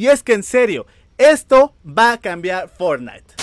Y es que en serio, esto va a cambiar Fortnite.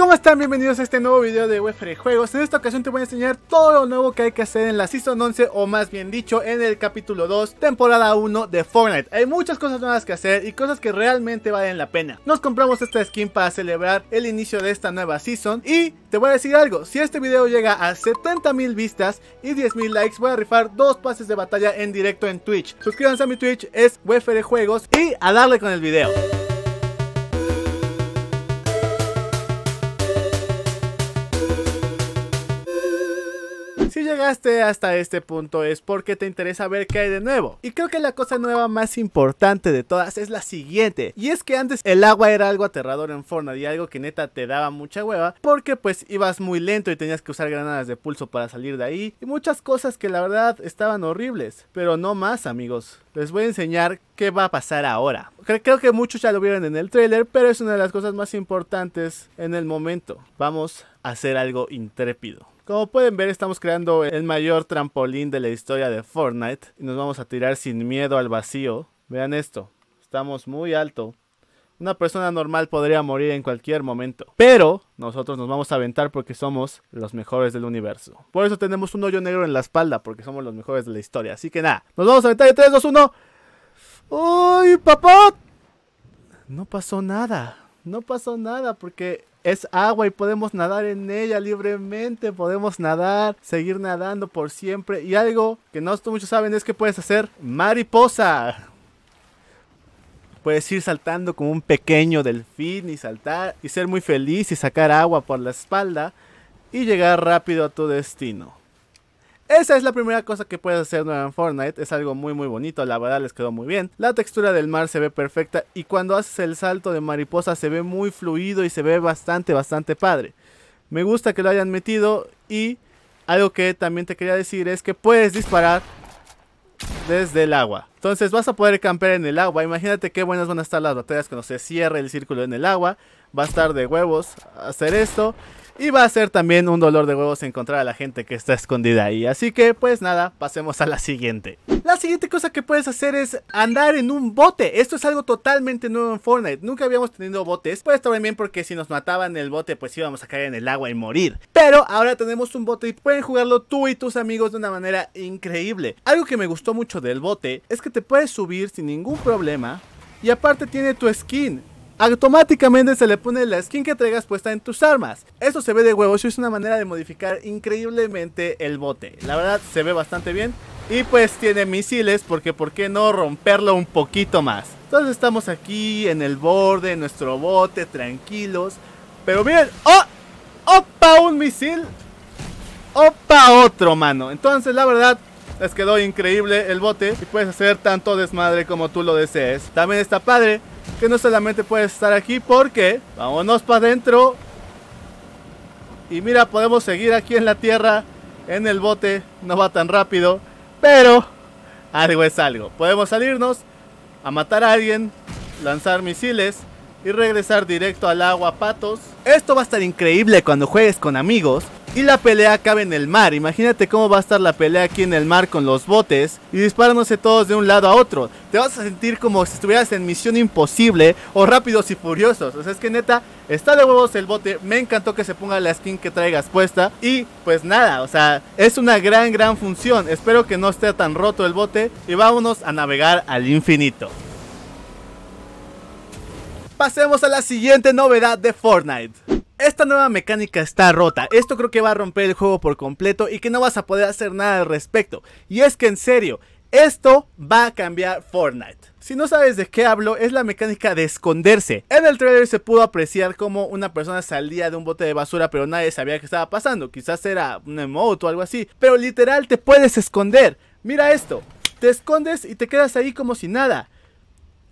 ¿Cómo están? Bienvenidos a este nuevo video de Wefre Juegos. En esta ocasión te voy a enseñar todo lo nuevo que hay que hacer en la Season 11 o más bien dicho en el capítulo 2, temporada 1 de Fortnite. Hay muchas cosas nuevas que hacer y cosas que realmente valen la pena. Nos compramos esta skin para celebrar el inicio de esta nueva Season y te voy a decir algo, si este video llega a 70 vistas y 10.000 likes voy a rifar dos pases de batalla en directo en Twitch. Suscríbanse a mi Twitch, es Wefre Juegos y a darle con el video. llegaste hasta este punto es porque te interesa ver qué hay de nuevo. Y creo que la cosa nueva más importante de todas es la siguiente. Y es que antes el agua era algo aterrador en Fortnite y algo que neta te daba mucha hueva. Porque pues ibas muy lento y tenías que usar granadas de pulso para salir de ahí. Y muchas cosas que la verdad estaban horribles. Pero no más amigos. Les voy a enseñar qué va a pasar ahora. Creo que muchos ya lo vieron en el trailer, pero es una de las cosas más importantes en el momento. Vamos a hacer algo intrépido. Como pueden ver, estamos creando el mayor trampolín de la historia de Fortnite. Y nos vamos a tirar sin miedo al vacío. Vean esto. Estamos muy alto. Una persona normal podría morir en cualquier momento. Pero nosotros nos vamos a aventar porque somos los mejores del universo. Por eso tenemos un hoyo negro en la espalda, porque somos los mejores de la historia. Así que nada, nos vamos a aventar de 3, 2, 1. ¡Uy, papá! No pasó nada. No pasó nada porque es agua y podemos nadar en ella libremente, podemos nadar, seguir nadando por siempre. Y algo que no muchos saben es que puedes hacer mariposa. Puedes ir saltando como un pequeño delfín y saltar y ser muy feliz y sacar agua por la espalda y llegar rápido a tu destino. Esa es la primera cosa que puedes hacer en Fortnite, es algo muy muy bonito, la verdad les quedó muy bien. La textura del mar se ve perfecta y cuando haces el salto de mariposa se ve muy fluido y se ve bastante bastante padre. Me gusta que lo hayan metido y algo que también te quería decir es que puedes disparar desde el agua. Entonces vas a poder camper en el agua. Imagínate qué buenas van a estar las batallas cuando se cierre el círculo en el agua. Va a estar de huevos hacer esto. Y va a ser también un dolor de huevos encontrar a la gente que está escondida ahí. Así que pues nada, pasemos a la siguiente. La siguiente cosa que puedes hacer es andar en un bote. Esto es algo totalmente nuevo en Fortnite. Nunca habíamos tenido botes. Puede estar bien porque si nos mataban el bote pues íbamos a caer en el agua y morir. Pero ahora tenemos un bote y pueden jugarlo tú y tus amigos de una manera increíble. Algo que me gustó mucho del bote es que te puedes subir sin ningún problema. Y aparte tiene tu skin, automáticamente se le pone la skin que traigas puesta en tus armas. eso se ve de huevos y es una manera de modificar increíblemente el bote. La verdad se ve bastante bien. Y pues tiene misiles porque por qué no romperlo un poquito más. Entonces estamos aquí en el borde, de nuestro bote, tranquilos. Pero miren, ¡oh! ¡Opa un misil! ¡Opa otro, mano! Entonces la verdad les quedó increíble el bote y puedes hacer tanto desmadre como tú lo desees. También está padre que no solamente puedes estar aquí porque vámonos para adentro. Y mira, podemos seguir aquí en la tierra, en el bote, no va tan rápido, pero algo es algo. Podemos salirnos a matar a alguien, lanzar misiles y regresar directo al agua, patos. Esto va a estar increíble cuando juegues con amigos, y la pelea acaba en el mar. Imagínate cómo va a estar la pelea aquí en el mar con los botes y disparándose todos de un lado a otro. Te vas a sentir como si estuvieras en Misión Imposible o Rápidos y Furiosos. O sea, es que neta, está de huevos el bote. Me encantó que se ponga la skin que traigas puesta. Y pues nada, o sea, es una gran, gran función. Espero que no esté tan roto el bote y vámonos a navegar al infinito. Pasemos a la siguiente novedad de Fortnite. Esta nueva mecánica está rota, esto creo que va a romper el juego por completo y que no vas a poder hacer nada al respecto. Y es que en serio, esto va a cambiar Fortnite. Si no sabes de qué hablo, es la mecánica de esconderse. En el trailer se pudo apreciar como una persona salía de un bote de basura, pero nadie sabía qué estaba pasando. Quizás era un emote o algo así. Pero literal, te puedes esconder. Mira esto: te escondes y te quedas ahí como si nada.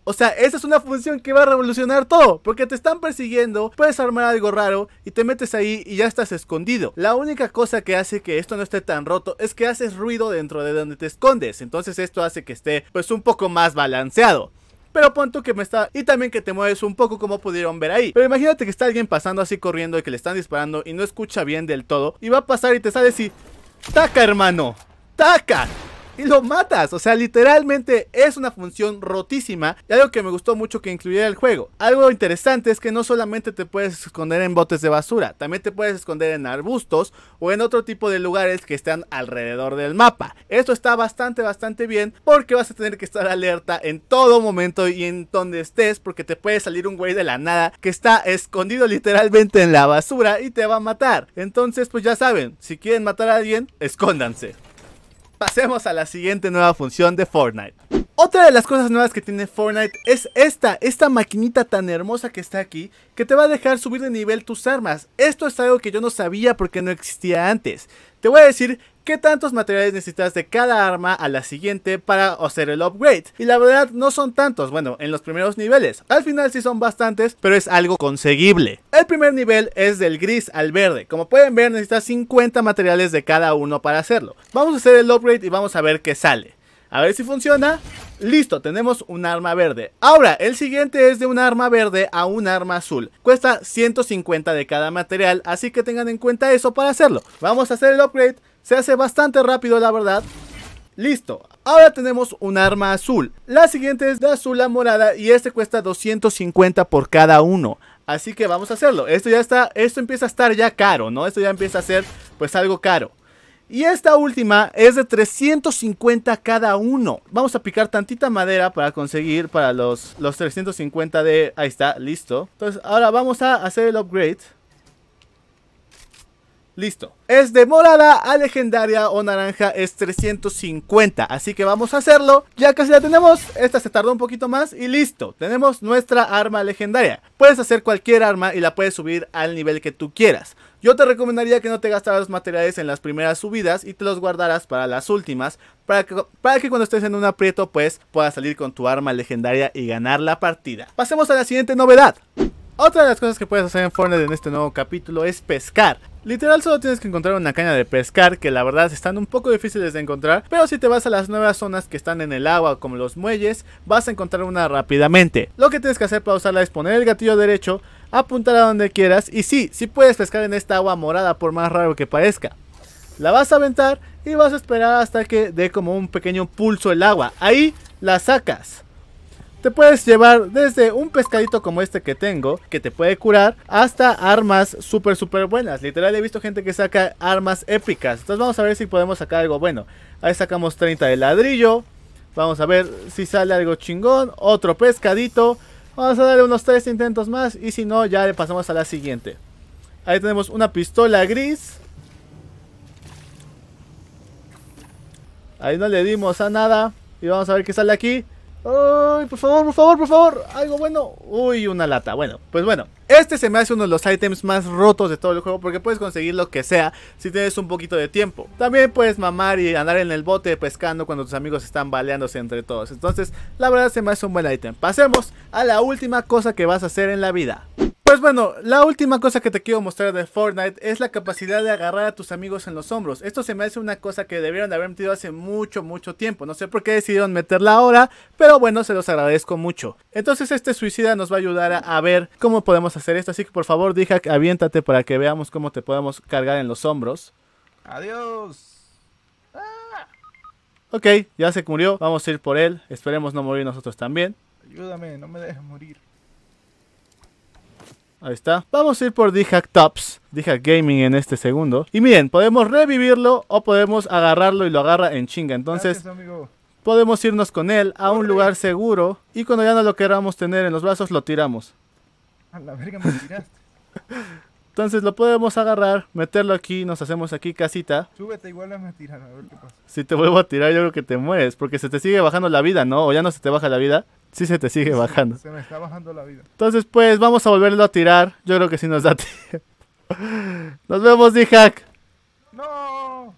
O sea, esa es una función que va a revolucionar todo, porque te están persiguiendo, puedes armar algo raro y te metes ahí y ya estás escondido. La única cosa que hace que esto no esté tan roto es que haces ruido dentro de donde te escondes, entonces esto hace que esté pues un poco más balanceado. Pero pon tú que me está. Y también que te mueves un poco, como pudieron ver ahí. Pero imagínate que está alguien pasando así corriendo y que le están disparando y no escucha bien del todo. Y va a pasar y te sale así. ¡Taca, hermano! ¡Taca! y lo matas. O sea, literalmente es una función rotísima y algo que me gustó mucho que incluyera el juego. Algo interesante es que no solamente te puedes esconder en botes de basura, también te puedes esconder en arbustos o en otro tipo de lugares que están alrededor del mapa. Esto está bastante, bastante bien porque vas a tener que estar alerta en todo momento y en donde estés porque te puede salir un güey de la nada que está escondido literalmente en la basura y te va a matar. Entonces, pues ya saben, si quieren matar a alguien, escóndanse. Pasemos a la siguiente nueva función de Fortnite. Otra de las cosas nuevas que tiene Fortnite es esta, esta maquinita tan hermosa que está aquí, que te va a dejar subir de nivel tus armas. Esto es algo que yo no sabía porque no existía antes. Te voy a decir qué tantos materiales necesitas de cada arma a la siguiente para hacer el upgrade. Y la verdad no son tantos, bueno, en los primeros niveles. Al final sí son bastantes, pero es algo conseguible. El primer nivel es del gris al verde. Como pueden ver necesitas 50 materiales de cada uno para hacerlo. Vamos a hacer el upgrade y vamos a ver qué sale. A ver si funciona. Listo, tenemos un arma verde. Ahora, el siguiente es de un arma verde a un arma azul. Cuesta 150 de cada material, así que tengan en cuenta eso para hacerlo. Vamos a hacer el upgrade, se hace bastante rápido la verdad. Listo, ahora tenemos un arma azul. La siguiente es de azul a morada y este cuesta 250 por cada uno. Así que vamos a hacerlo. Esto ya está, esto empieza a estar ya caro, ¿no? Esto ya empieza a ser pues algo caro. Y esta última es de 350 cada uno. Vamos a picar tantita madera para conseguir para los, los 350 de... Ahí está, listo. Entonces ahora vamos a hacer el upgrade. Listo. Es de morada a legendaria o naranja es 350. Así que vamos a hacerlo. Ya casi la tenemos. Esta se tardó un poquito más y listo. Tenemos nuestra arma legendaria. Puedes hacer cualquier arma y la puedes subir al nivel que tú quieras. Yo te recomendaría que no te gastaras los materiales en las primeras subidas y te los guardaras para las últimas, para que, para que cuando estés en un aprieto pues puedas salir con tu arma legendaria y ganar la partida. Pasemos a la siguiente novedad. Otra de las cosas que puedes hacer en Fortnite en este nuevo capítulo es pescar. Literal solo tienes que encontrar una caña de pescar que la verdad están un poco difíciles de encontrar, pero si te vas a las nuevas zonas que están en el agua como los muelles, vas a encontrar una rápidamente. Lo que tienes que hacer para usarla es poner el gatillo derecho, apuntar a donde quieras y sí, sí puedes pescar en esta agua morada por más raro que parezca. La vas a aventar y vas a esperar hasta que dé como un pequeño pulso el agua. Ahí la sacas. Te puedes llevar desde un pescadito como este que tengo, que te puede curar, hasta armas súper, súper buenas. Literal, he visto gente que saca armas épicas. Entonces vamos a ver si podemos sacar algo bueno. Ahí sacamos 30 de ladrillo. Vamos a ver si sale algo chingón. Otro pescadito. Vamos a darle unos 3 intentos más y si no, ya le pasamos a la siguiente. Ahí tenemos una pistola gris. Ahí no le dimos a nada. Y vamos a ver qué sale aquí. ¡Ay, por favor, por favor, por favor! Algo bueno. Uy, una lata. Bueno, pues bueno. Este se me hace uno de los ítems más rotos de todo el juego porque puedes conseguir lo que sea si tienes un poquito de tiempo. También puedes mamar y andar en el bote pescando cuando tus amigos están baleándose entre todos. Entonces, la verdad se me hace un buen ítem. Pasemos a la última cosa que vas a hacer en la vida. Pues bueno, la última cosa que te quiero mostrar de Fortnite es la capacidad de agarrar a tus amigos en los hombros. Esto se me hace una cosa que debieron haber metido hace mucho, mucho tiempo. No sé por qué decidieron meterla ahora, pero bueno, se los agradezco mucho. Entonces este suicida nos va a ayudar a, ver cómo podemos hacer esto. Así que por favor, que aviéntate para que veamos cómo te podemos cargar en los hombros. Adiós. Ah. Ok, ya se murió. Vamos a ir por él. Esperemos no morir nosotros también. Ayúdame, no me dejes morir. Ahí está. Vamos a ir por D-Hack Tops, D-Hack Gaming en este segundo. Y miren, podemos revivirlo o podemos agarrarlo y lo agarra en chinga. Entonces, podemos irnos con él a un lugar seguro y cuando ya no lo queramos tener en los brazos, lo tiramos. A la verga me tiraste. Entonces lo podemos agarrar, meterlo aquí, nos hacemos aquí casita. Súbete igual a me a ver qué pasa. Si te vuelvo a tirar, yo creo que te mueres, porque se te sigue bajando la vida, ¿no? O ya no se te baja la vida sí se te sigue bajando. Se me está bajando la vida. Entonces, pues, vamos a volverlo a tirar. Yo creo que sí nos da Nos vemos, D-Hack. No.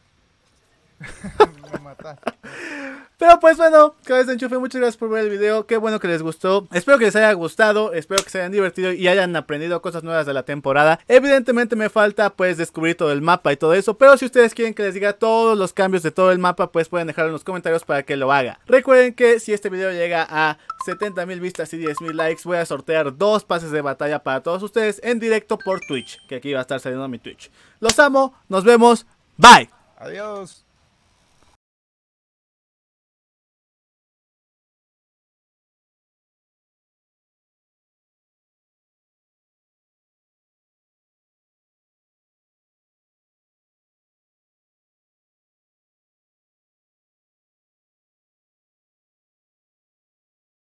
me mataste. Pero pues bueno, que de enchufe, muchas gracias por ver el video. Qué bueno que les gustó. Espero que les haya gustado. Espero que se hayan divertido y hayan aprendido cosas nuevas de la temporada. Evidentemente me falta pues descubrir todo el mapa y todo eso. Pero si ustedes quieren que les diga todos los cambios de todo el mapa, pues pueden dejarlo en los comentarios para que lo haga. Recuerden que si este video llega a 70,000 vistas y 10,000 likes, voy a sortear dos pases de batalla para todos ustedes en directo por Twitch. Que aquí va a estar saliendo mi Twitch. Los amo, nos vemos. Bye. Adiós.